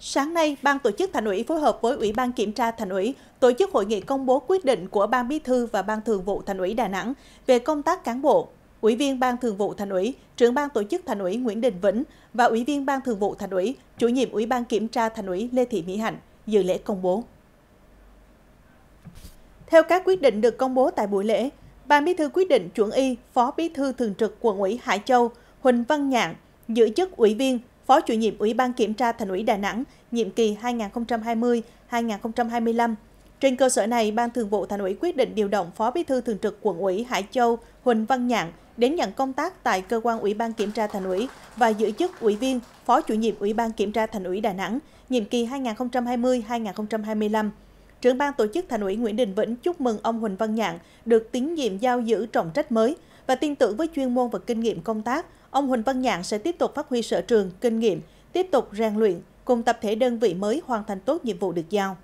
Sáng nay, Ban tổ chức Thành ủy phối hợp với Ủy ban Kiểm tra Thành ủy tổ chức hội nghị công bố quyết định của Ban Bí thư và Ban Thường vụ Thành ủy Đà Nẵng về công tác cán bộ. Ủy viên Ban Thường vụ Thành ủy, trưởng Ban tổ chức Thành ủy Nguyễn Đình Vĩnh và Ủy viên Ban Thường vụ Thành ủy, chủ nhiệm Ủy ban Kiểm tra Thành ủy Lê Thị Mỹ Hạnh dự lễ công bố. Theo các quyết định được công bố tại buổi lễ, Ban Bí thư quyết định chuẩn y Phó Bí thư Thường trực Quận ủy Hải Châu Huỳnh Văn Nhạn giữ chức ủy viên Phó chủ nhiệm Ủy ban Kiểm tra Thành ủy Đà Nẵng, nhiệm kỳ 2020-2025. Trên cơ sở này, Ban Thường vụ Thành ủy quyết định điều động Phó Bí thư Thường trực Quận ủy Hải Châu Huỳnh Văn Nhạn đến nhận công tác tại cơ quan Ủy ban Kiểm tra Thành ủy và giữ chức ủy viên, Phó chủ nhiệm Ủy ban Kiểm tra Thành ủy Đà Nẵng, nhiệm kỳ 2020-2025. Trưởng ban tổ chức Thành ủy Nguyễn Đình Vĩnh chúc mừng ông Huỳnh Văn Nhạn được tín nhiệm giao giữ trọng trách mới – và tin tưởng với chuyên môn và kinh nghiệm công tác, ông Huỳnh Văn Nhạn sẽ tiếp tục phát huy sở trường, kinh nghiệm, tiếp tục rèn luyện cùng tập thể đơn vị mới hoàn thành tốt nhiệm vụ được giao.